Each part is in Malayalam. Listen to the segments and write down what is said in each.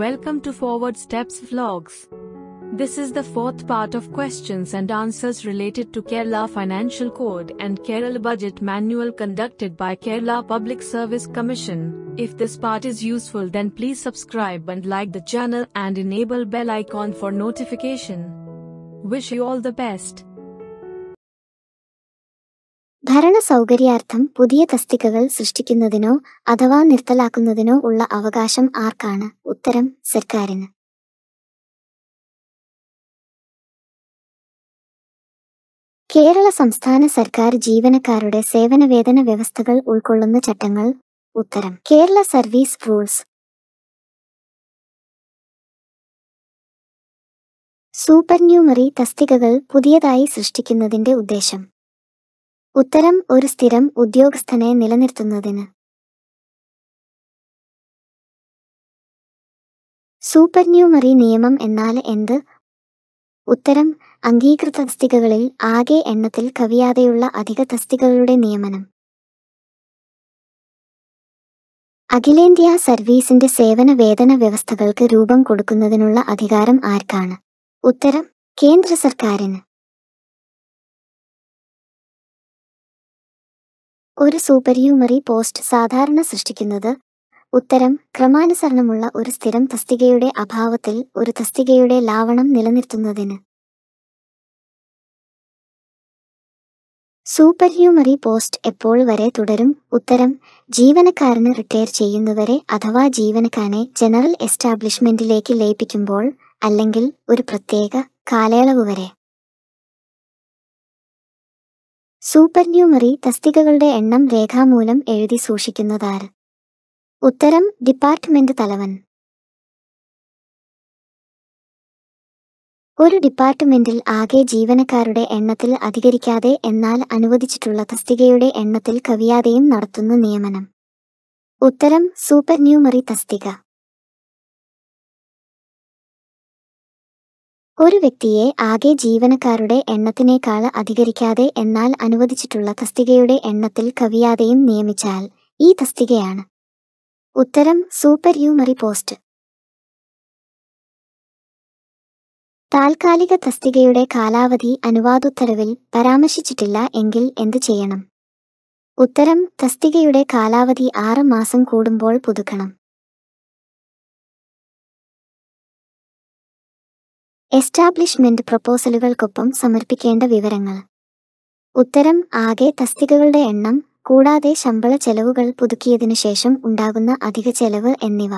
Welcome to Forward Steps Vlogs. This is the fourth part of questions and answers related to Kerala Financial Code and Kerala Budget Manual conducted by Kerala Public Service Commission. If this part is useful then please subscribe and like the channel and enable bell icon for notification. Wish you all the best. ഭരണ സൗകര്യാർത്ഥം പുതിയ തസ്തികകൾ സൃഷ്ടിക്കുന്നതിനോ അഥവാ നിർത്തലാക്കുന്നതിനോ ഉള്ള അവകാശം ആർക്കാണ് ഉത്തരം സർക്കാരിന് കേരള സംസ്ഥാന സർക്കാർ ജീവനക്കാരുടെ സേവന വേതന വ്യവസ്ഥകൾ ഉൾക്കൊള്ളുന്ന ചട്ടങ്ങൾ ഉത്തരം കേരള സർവീസ് റൂൾസ് സൂപ്പർന്യൂമറി തസ്തികകൾ പുതിയതായി സൃഷ്ടിക്കുന്നതിന്റെ ഉദ്ദേശം ഉത്തരം ഒരു സ്ഥിരം ഉദ്യോഗസ്ഥനെ നിലനിർത്തുന്നതിന് സൂപ്പർന്യൂമറി നിയമം എന്നാൽ എന്ത് ഉത്തരം അംഗീകൃത തസ്തികകളിൽ ആകെ എണ്ണത്തിൽ കവിയാതെയുള്ള അധിക തസ്തികകളുടെ നിയമനം അഖിലേന്ത്യാ സർവീസിന്റെ സേവന വേതന വ്യവസ്ഥകൾക്ക് രൂപം കൊടുക്കുന്നതിനുള്ള അധികാരം ആർക്കാണ് ഉത്തരം കേന്ദ്ര സർക്കാരിന് ഒരു സൂപ്പർഹ്യൂമറി പോസ്റ്റ് സാധാരണ സൃഷ്ടിക്കുന്നത് ഉത്തരം ക്രമാനുസരണമുള്ള ഒരു സ്ഥിരം തസ്തികയുടെ അഭാവത്തിൽ ഒരു തസ്തികയുടെ ലാവണം നിലനിർത്തുന്നതിന് സൂപ്പർഹ്യൂമറി പോസ്റ്റ് എപ്പോൾ വരെ തുടരും ഉത്തരം ജീവനക്കാരന് റിട്ടയർ ചെയ്യുന്നവരെ അഥവാ ജീവനക്കാരനെ ജനറൽ എസ്റ്റാബ്ലിഷ്മെന്റിലേക്ക് ലയിപ്പിക്കുമ്പോൾ അല്ലെങ്കിൽ ഒരു പ്രത്യേക കാലയളവ് വരെ സൂപ്പർന്യൂമറി തസ്തികകളുടെ എണ്ണം രേഖാമൂലം എഴുതി സൂക്ഷിക്കുന്നതാര് ഉത്തരം ഡിപ്പാർട്ട്മെന്റ് തലവൻ ഒരു ഡിപ്പാർട്ട്മെന്റിൽ ആകെ ജീവനക്കാരുടെ എണ്ണത്തിൽ അധികരിക്കാതെ എന്നാൽ അനുവദിച്ചിട്ടുള്ള തസ്തികയുടെ എണ്ണത്തിൽ കവിയാതെയും നടത്തുന്ന നിയമനം ഉത്തരം സൂപ്പർന്യൂമറി തസ്തിക ഒരു വ്യക്തിയെ ആകെ ജീവനക്കാരുടെ എണ്ണത്തിനേക്കാൾ അധികരിക്കാതെ എന്നാൽ അനുവദിച്ചിട്ടുള്ള തസ്തികയുടെ എണ്ണത്തിൽ കവിയാതെയും നിയമിച്ചാൽ ഈ തസ്തികയാണ് ഉത്തരം സൂപ്പർ ഹ്യൂമറി പോസ്റ്റ് താൽക്കാലിക തസ്തികയുടെ കാലാവധി അനുവാദോത്തരവിൽ പരാമർശിച്ചിട്ടില്ല എങ്കിൽ എന്തു ചെയ്യണം ഉത്തരം തസ്തികയുടെ കാലാവധി ആറ് മാസം കൂടുമ്പോൾ പുതുക്കണം എസ്റ്റാബ്ലിഷ്മെന്റ് പ്രപ്പോസലുകൾക്കൊപ്പം സമർപ്പിക്കേണ്ട വിവരങ്ങൾ ഉത്തരം ആകെ തസ്തികകളുടെ എണ്ണം കൂടാതെ ശമ്പള ചെലവുകൾ പുതുക്കിയതിനു ശേഷം ഉണ്ടാകുന്ന അധിക ചെലവ് എന്നിവ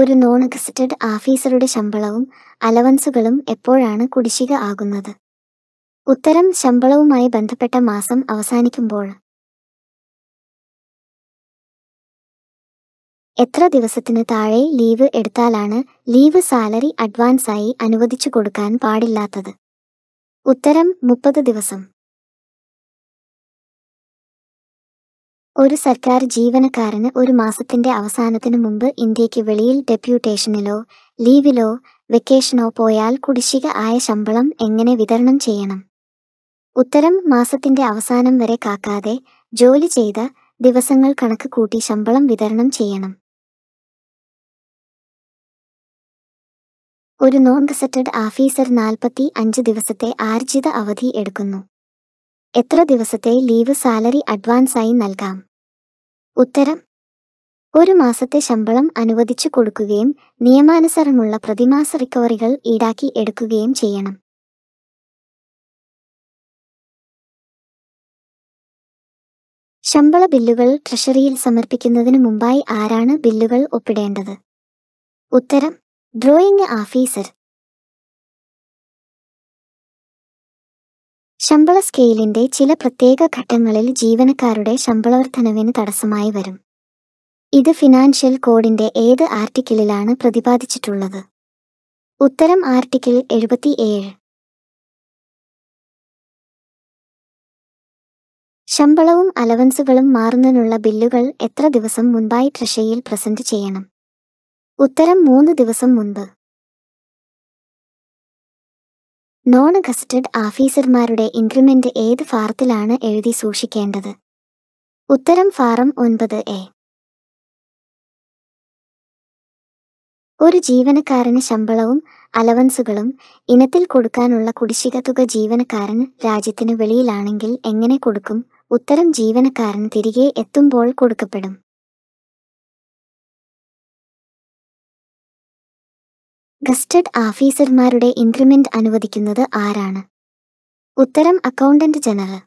ഒരു നോൺ അഗസ്റ്റഡ് ആഫീസറുടെ ശമ്പളവും അലവൻസുകളും എപ്പോഴാണ് കുടിശ്ശിക ആകുന്നത് ഉത്തരം ശമ്പളവുമായി ബന്ധപ്പെട്ട മാസം അവസാനിക്കുമ്പോൾ എത്ര ദിവസത്തിന് താഴെ ലീവ് എടുത്താലാണ് ലീവ് സാലറി അഡ്വാൻസായി അനുവദിച്ചു കൊടുക്കാൻ പാടില്ലാത്തത് ഉത്തരം മുപ്പത് ദിവസം ഒരു സർക്കാർ ജീവനക്കാരന് ഒരു മാസത്തിന്റെ അവസാനത്തിനു മുമ്പ് ഇന്ത്യക്ക് വെളിയിൽ ഡെപ്യൂട്ടേഷനിലോ ലീവിലോ വെക്കേഷനോ പോയാൽ കുടിശ്ശിക ആയ ശമ്പളം എങ്ങനെ വിതരണം ചെയ്യണം ഉത്തരം മാസത്തിന്റെ അവസാനം വരെ കാക്കാതെ ജോലി ചെയ്ത ദിവസങ്ങൾ കണക്ക് കൂട്ടി ശമ്പളം വിതരണം ചെയ്യണം ഒരു നോൺ ഗസറ്റഡ് ആഫീസർ നാൽപ്പത്തി അഞ്ച് ദിവസത്തെ ആർജിത അവധി എടുക്കുന്നു എത്ര ദിവസത്തെ ലീവ് സാലറി അഡ്വാൻസായി നൽകാം ഉത്തരം ഒരു മാസത്തെ ശമ്പളം അനുവദിച്ചു കൊടുക്കുകയും നിയമാനുസരമുള്ള പ്രതിമാസ റിക്കവറികൾ ഈടാക്കി എടുക്കുകയും ചെയ്യണം ശമ്പള ബില്ലുകൾ ട്രഷറിയിൽ സമർപ്പിക്കുന്നതിന് മുമ്പായി ആരാണ് ബില്ലുകൾ ഒപ്പിടേണ്ടത് ഉത്തരം ഡ്രോയിങ് ആഫീസർ ശമ്പള സ്കെയിലിന്റെ ചില പ്രത്യേക ഘട്ടങ്ങളിൽ ജീവനക്കാരുടെ ശമ്പളവർദ്ധനവിന് തടസ്സമായി വരും ഇത് ഫിനാൻഷ്യൽ കോഡിന്റെ ഏത് ആർട്ടിക്കിളിലാണ് പ്രതിപാദിച്ചിട്ടുള്ളത് ഉത്തരം ആർട്ടിക്കിൾ എഴുപത്തിയേഴ് ശമ്പളവും അലവൻസുകളും മാറുന്നതിനുള്ള ബില്ലുകൾ എത്ര ദിവസം മുൻപായി ട്രഷയിൽ പ്രസന്റ് ചെയ്യണം ഉത്തരം മൂന്ന് ദിവസം മുൻപ് നോൺ ഗസറ്റഡ് ആഫീസർമാരുടെ ഇൻക്രിമെന്റ് ഏത് ഫാറത്തിലാണ് എഴുതി സൂക്ഷിക്കേണ്ടത് ഉത്തരം ഫാറം ഒൻപത് എ ഒരു ജീവനക്കാരന് ശമ്പളവും അലവൻസുകളും ഇനത്തിൽ കൊടുക്കാനുള്ള കുടിശ്ശിക തുക ജീവനക്കാരൻ രാജ്യത്തിന് വെളിയിലാണെങ്കിൽ എങ്ങനെ കൊടുക്കും ഉത്തരം ജീവനക്കാരൻ തിരികെ എത്തുമ്പോൾ കൊടുക്കപ്പെടും ഗസ്റ്റഡ് ആഫീസർമാരുടെ ഇൻക്രിമെന്റ് അനുവദിക്കുന്നത് ആരാണ് ഉത്തരം അക്കൗണ്ടന്റ് ജനറൽ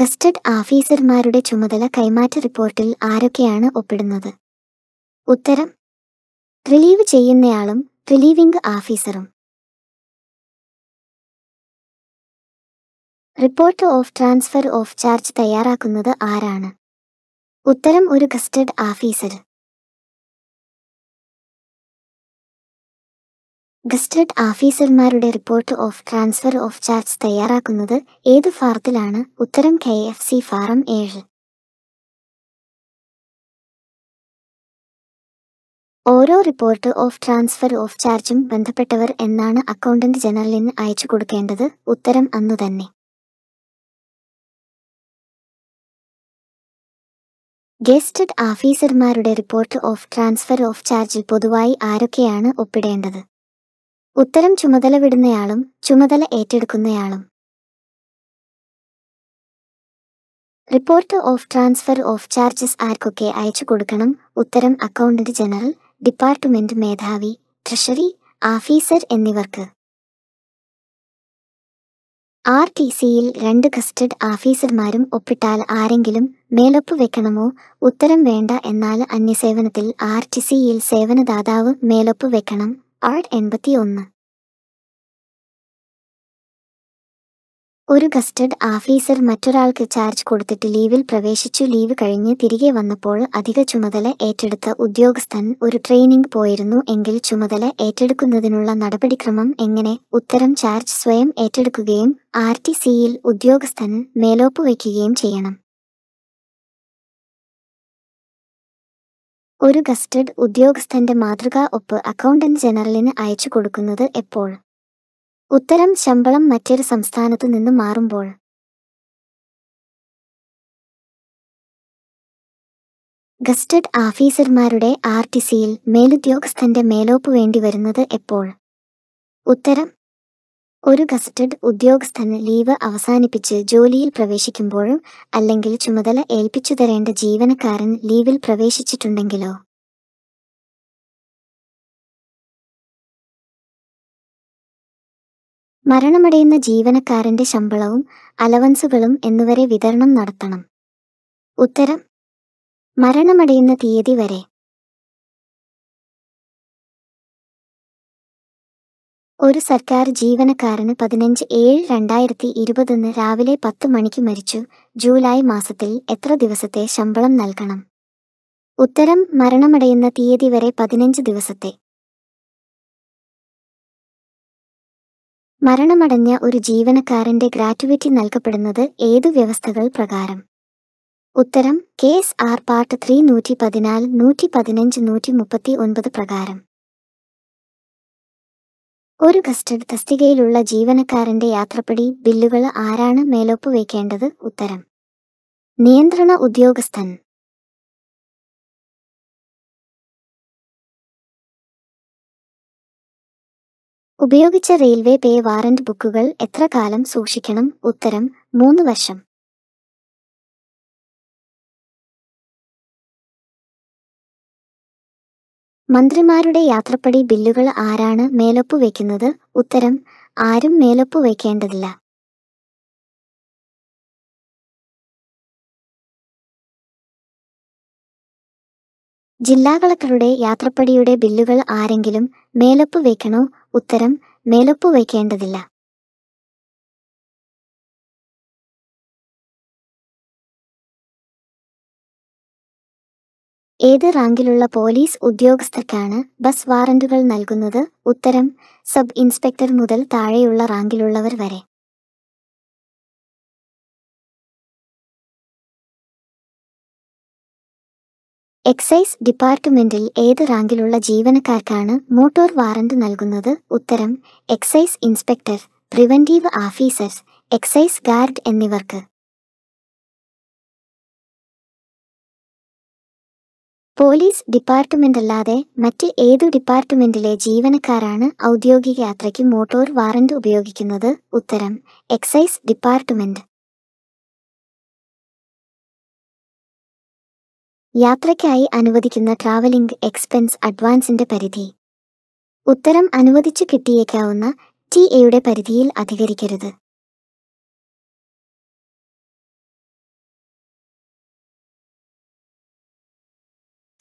ഗസ്റ്റഡ് ആഫീസർമാരുടെ ചുമതല കൈമാറ്റ റിപ്പോർട്ടിൽ ആരൊക്കെയാണ് ഒപ്പിടുന്നത് ഉത്തരം റിലീവ് ചെയ്യുന്നയാളും റിലീവിംഗ് ആഫീസറും report of transfer of charge തയ്യാറാക്കുന്നത് ആരാണ് ഉത്തരം ഒരു ഗസ്റ്റഡ് ആഫീസർ ഗസ്റ്റഡ് ആഫീസർമാരുടെ report of transfer of charge തയ്യാറാക്കുന്നത് ഏത് ഫാറത്തിലാണ് ഉത്തരം കെ എഫ് സി ഫാറം ഏഴ് ഓരോ റിപ്പോർട്ട് ഓഫ് ട്രാൻസ്ഫർ ഓഫ് ചാർജും ബന്ധപ്പെട്ടവർ എന്നാണ് അക്കൗണ്ടന്റ് ജനറലിന് അയച്ചു കൊടുക്കേണ്ടത് ഉത്തരം അന്നു തന്നെ ഗസ്റ്റഡ് ആഫീസർമാരുടെ റിപ്പോർട്ട് ഓഫ് ട്രാൻസ്ഫർ ഓഫ് ചാർജിൽ പൊതുവായി ആരൊക്കെയാണ് ഒപ്പിടേണ്ടത് ഉത്തരം ചുമതല വിടുന്നയാളും ചുമതല ഏറ്റെടുക്കുന്നയാളും report of transfer of charges ആർക്കൊക്കെ അയച്ചു കൊടുക്കണം ഉത്തരം അക്കൗണ്ടന്റ് ജനറൽ ഡിപ്പാർട്ട്മെന്റ് മേധാവി ട്രഷറി ആഫീസർ എന്നിവർക്ക് ആർ ടി സിയിൽ രണ്ട് കസ്റ്റഡ് ആഫീസർമാരും ഒപ്പിട്ടാൽ ആരെങ്കിലും മേലൊപ്പ് വെക്കണമോ ഉത്തരം വേണ്ട എന്നാൽ അന്യസേവനത്തിൽ ആർ ടി സിയിൽ സേവനദാതാവ് മേലൊപ്പ് വെക്കണം ആർട്ട് ഒന്ന് ഒരു കസ്റ്റഡ് ആഫീസർ മറ്റൊരാൾക്ക് ചാർജ് കൊടുത്തിട്ട് ലീവിൽ പ്രവേശിച്ചു ലീവ് കഴിഞ്ഞ് തിരികെ വന്നപ്പോൾ അധിക ചുമതല ഏറ്റെടുത്ത ഉദ്യോഗസ്ഥൻ ഒരു ട്രെയിനിംഗ് പോയിരുന്നു എങ്കിൽ ചുമതല ഏറ്റെടുക്കുന്നതിനുള്ള നടപടിക്രമം എങ്ങനെ ഉത്തരം ചാർജ് സ്വയം ഏറ്റെടുക്കുകയും ആർ ടി സിയിൽ ഉദ്യോഗസ്ഥൻ മേലോപ്പ് വയ്ക്കുകയും ചെയ്യണം ഒരു ഗസ്റ്റഡ് ഉദ്യോഗസ്ഥന്റെ മാതൃകാ ഒപ്പ് അക്കൗണ്ടന്റ് ജനറലിന് അയച്ചു കൊടുക്കുന്നത് എപ്പോൾ ഉത്തരം ശമ്പളം മറ്റൊരു സംസ്ഥാനത്ത് നിന്ന് മാറുമ്പോൾ ഗസ്റ്റഡ് ആഫീസർമാരുടെ ആർ ടി സിയിൽ മേലുദ്യോഗസ്ഥന്റെ മേലോപ്പ് വേണ്ടി വരുന്നത് എപ്പോൾ ഉത്തരം ഒരു ഗസറ്റഡ് ഉദ്യോഗസ്ഥന് ലീവ് അവസാനിപ്പിച്ച് ജോലിയിൽ പ്രവേശിക്കുമ്പോഴും അല്ലെങ്കിൽ ചുമതല ഏൽപ്പിച്ചു തരേണ്ട ജീവനക്കാരൻ ലീവിൽ പ്രവേശിച്ചിട്ടുണ്ടെങ്കിലോ മരണമടയുന്ന ജീവനക്കാരന്റെ ശമ്പളവും അലവൻസുകളും എന്നുവരെ വിതരണം നടത്തണം ഉത്തരം മരണമടയുന്ന തീയതി വരെ ഒരു സർക്കാർ ജീവനക്കാരന് പതിനഞ്ച് ഏഴ് രണ്ടായിരത്തി ഇരുപതിന് രാവിലെ പത്ത് മണിക്ക് മരിച്ചു ജൂലൈ മാസത്തിൽ എത്ര ദിവസത്തെ ശമ്പളം നൽകണം ഉത്തരം മരണമടയുന്ന തീയതി വരെ പതിനഞ്ച് ദിവസത്തെ മരണമടഞ്ഞ ഒരു ജീവനക്കാരന്റെ ഗ്രാറ്റുവിറ്റി നൽകപ്പെടുന്നത് ഏതു വ്യവസ്ഥകൾ പ്രകാരം ഉത്തരം കേസ് ആർ പാർട്ട് ത്രീ നൂറ്റി പതിനാല് നൂറ്റി പതിനഞ്ച് നൂറ്റി മുപ്പത്തി ഒൻപത് പ്രകാരം ഒരു ഗസ്റ്റഡ് തസ്തികയിലുള്ള ജീവനക്കാരന്റെ യാത്രപ്പടി ബില്ലുകൾ ആരാണ് മേലോപ്പ് വയ്ക്കേണ്ടത് ഉത്തരം നിയന്ത്രണ ഉദ്യോഗസ്ഥൻ ഉപയോഗിച്ച റെയിൽവേ പേ വാറന്റ് ബുക്കുകൾ എത്ര കാലം സൂക്ഷിക്കണം ഉത്തരം മൂന്ന് വർഷം മന്ത്രിമാരുടെ യാത്രപ്പടി ബില്ലുകൾ ആരാണ് മേലൊപ്പ് വയ്ക്കുന്നത് ഉത്തരം ആരും മേലൊപ്പ് വയ്ക്കേണ്ടതില്ല ജില്ലാ കളക്ടറുടെ യാത്രപ്പടിയുടെ ബില്ലുകൾ ആരെങ്കിലും മേലൊപ്പ് വയ്ക്കണോ ഉത്തരം മേലൊപ്പ് വയ്ക്കേണ്ടതില്ല ഏത് റാങ്കിലുള്ള പോലീസ് ഉദ്യോഗസ്ഥർക്കാണ് ബസ് വാറന്റുകൾ നൽകുന്നത് ഉത്തരം സബ് ഇൻസ്പെക്ടർ മുതൽ താഴെയുള്ള റാങ്കിലുള്ളവർ വരെ എക്സൈസ് ഡിപ്പാർട്ട്മെന്റിൽ ഏത് റാങ്കിലുള്ള ജീവനക്കാർക്കാണ് മോട്ടോർ വാറന്റ് നൽകുന്നത് ഉത്തരം excise inspector preventive officers excise guard എന്നിവർക്ക് പോലീസ് ഡിപ്പാർട്ട്മെന്റ് അല്ലാതെ മറ്റ് ഏതു ഡിപ്പാർട്ട്മെന്റിലെ ജീവനക്കാരാണ് ഔദ്യോഗിക യാത്രയ്ക്ക് മോട്ടോർ വാറന്റ് ഉപയോഗിക്കുന്നത് ഉത്തരം എക്സൈസ് ഡിപ്പാർട്ട്മെന്റ് യാത്രയ്ക്കായി അനുവദിക്കുന്ന ട്രാവലിംഗ് എക്സ്പെൻസ് അഡ്വാൻസിന്റെ പരിധി ഉത്തരം അനുവദിച്ചു കിട്ടിയേക്കാവുന്ന ടി എയുടെ പരിധിയിൽ അധികരിക്കരുത്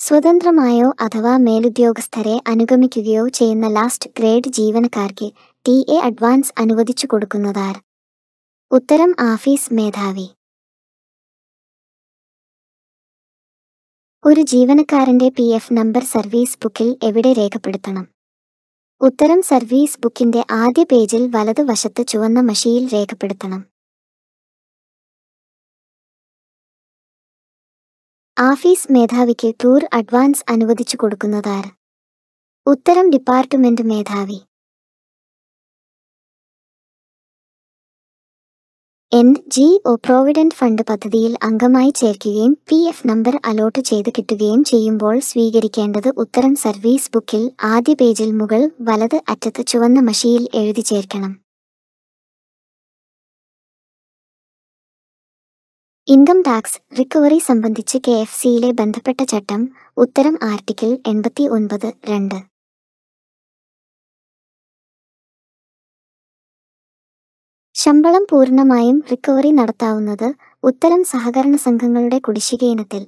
സ്വതന്ത്രമായോ അഥവാ മേലുദ്യോഗസ്ഥരെ അനുഗമിക്കുകയോ ചെയ്യുന്ന ലാസ്റ്റ് ഗ്രേഡ് ജീവനക്കാർക്ക് ടി എ അഡ്വാൻസ് അനുവദിച്ചു കൊടുക്കുന്നതാർ ഉത്തരം ആഫീസ് മേധാവി ഒരു ജീവനക്കാരന്റെ പി എഫ് നമ്പർ സർവീസ് ബുക്കിൽ എവിടെ രേഖപ്പെടുത്തണം ഉത്തരം സർവീസ് ബുക്കിന്റെ ആദ്യ പേജിൽ വലതുവശത്ത് ചുവന്ന മഷിയിൽ രേഖപ്പെടുത്തണം ആഫീസ് മേധാവിക്ക് ടൂർ അഡ്വാൻസ് അനുവദിച്ചു കൊടുക്കുന്നതാർ ഉത്തരം ഡിപ്പാർട്ട്മെന്റ് മേധാവി N G O provident fund പദ്ധതിയിൽ അംഗമായി ചേർക്കുകയും പി എഫ് നമ്പർ അലോട്ട് ചെയ്ത് കിട്ടുകയും ചെയ്യുമ്പോൾ സ്വീകരിക്കേണ്ടത് ഉത്തരം സർവീസ് ബുക്കിൽ ആദ്യ പേജിൽ മുകൾ വലത് അറ്റത്ത് ചുവന്ന മഷിയിൽ എഴുതി ചേർക്കണം ഇൻകം ടാക്സ് റിക്കവറി സംബന്ധിച്ച് കെ എഫ് സിയിലെ ബന്ധപ്പെട്ട ചട്ടം ഉത്തരം ആർട്ടിക്കിൾ എൺപത്തി ഒൻപത് രണ്ട് ശമ്പളം പൂർണ്ണമായും റിക്കവറി നടത്താവുന്നത് ഉത്തരം സഹകരണ സംഘങ്ങളുടെ കുടിശ്ശിക ഇനത്തിൽ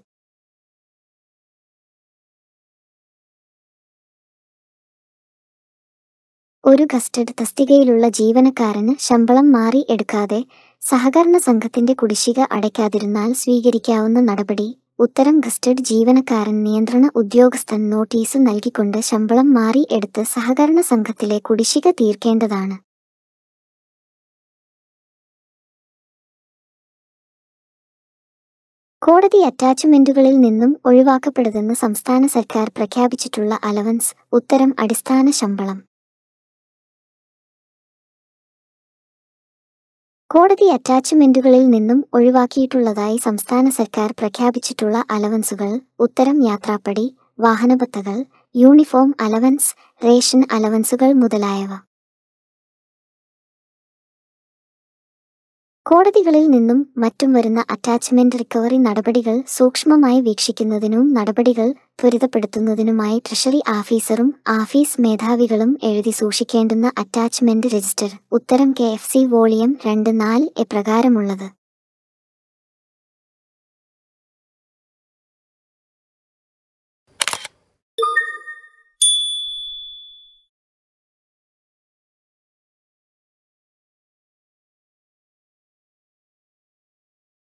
ഒരു കസ്റ്റഡ് തസ്തികയിലുള്ള ജീവനക്കാരന് ശമ്പളം മാറി എടുക്കാതെ സഹകരണ സംഘത്തിന്റെ കുടിശ്ശിക അടയ്ക്കാതിരുന്നാൽ സ്വീകരിക്കാവുന്ന നടപടി ഉത്തരം ഗസ്റ്റഡ് ജീവനക്കാരൻ നിയന്ത്രണ ഉദ്യോഗസ്ഥൻ നോട്ടീസ് നൽകിക്കൊണ്ട് ശമ്പളം മാറി എടുത്ത് സഹകരണ സംഘത്തിലെ കുടിശ്ശിക തീർക്കേണ്ടതാണ് കോടതി അറ്റാച്ച്മെന്റുകളിൽ നിന്നും ഒഴിവാക്കപ്പെടുതെന്ന് സംസ്ഥാന സർക്കാർ പ്രഖ്യാപിച്ചിട്ടുള്ള അലവൻസ് ഉത്തരം അടിസ്ഥാന ശമ്പളം കോടതി അറ്റാച്ച്മെന്റുകളിൽ നിന്നും ഒഴിവാക്കിയിട്ടുള്ളതായി സംസ്ഥാന സർക്കാർ പ്രഖ്യാപിച്ചിട്ടുള്ള അലവൻസുകൾ ഉത്തരം യാത്രാപ്പടി വാഹനബത്തകൾ യൂണിഫോം അലവൻസ് റേഷൻ അലവൻസുകൾ മുതലായവ കോടതികളിൽ നിന്നും മറ്റും വരുന്ന അറ്റാച്ച്മെന്റ് റിക്കവറി നടപടികൾ സൂക്ഷ്മമായി വീക്ഷിക്കുന്നതിനും നടപടികൾ ത്വരിതപ്പെടുത്തുന്നതിനുമായി ട്രഷറി ആഫീസറും ആഫീസ് മേധാവികളും എഴുതി സൂക്ഷിക്കേണ്ടുന്ന അറ്റാച്ച്മെന്റ് രജിസ്റ്റർ ഉത്തരം കെ എഫ് സി വോളിയം രണ്ട് നാല് എപ്രകാരമുള്ളത്